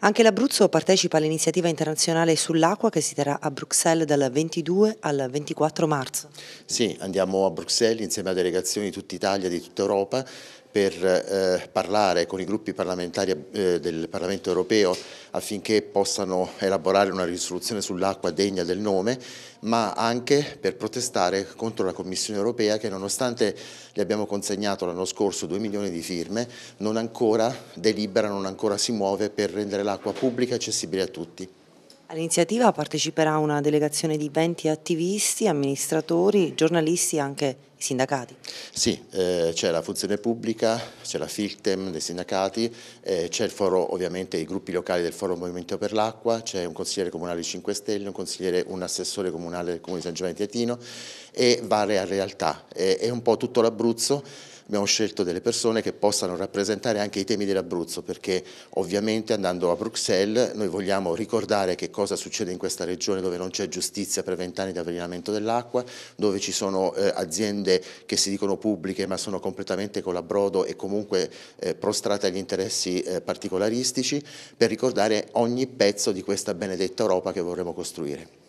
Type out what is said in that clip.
Anche l'Abruzzo partecipa all'iniziativa internazionale sull'acqua che si terrà a Bruxelles dal 22 al 24 marzo. Sì, andiamo a Bruxelles insieme a delegazioni di tutta Italia, e di tutta Europa per eh, parlare con i gruppi parlamentari eh, del Parlamento europeo affinché possano elaborare una risoluzione sull'acqua degna del nome, ma anche per protestare contro la Commissione europea che nonostante le abbiamo consegnato l'anno scorso 2 milioni di firme, non ancora delibera, non ancora si muove per rendere l'acqua pubblica e accessibile a tutti. All'iniziativa parteciperà una delegazione di 20 attivisti, amministratori, giornalisti e anche sindacati. Sì, eh, c'è la funzione pubblica, c'è la Filtem dei sindacati, eh, c'è il foro ovviamente i gruppi locali del Foro Movimento per l'Acqua, c'è un consigliere comunale 5 Stelle, un, consigliere, un assessore comunale del Comune di San Giovanni Tietino e varie realtà. Eh, è un po' tutto l'Abruzzo abbiamo scelto delle persone che possano rappresentare anche i temi dell'Abruzzo perché ovviamente andando a Bruxelles noi vogliamo ricordare che cosa succede in questa regione dove non c'è giustizia per vent'anni di avvelenamento dell'acqua, dove ci sono eh, aziende che si dicono pubbliche ma sono completamente colabrodo e comunque eh, prostrate agli interessi eh, particolaristici per ricordare ogni pezzo di questa benedetta Europa che vorremmo costruire.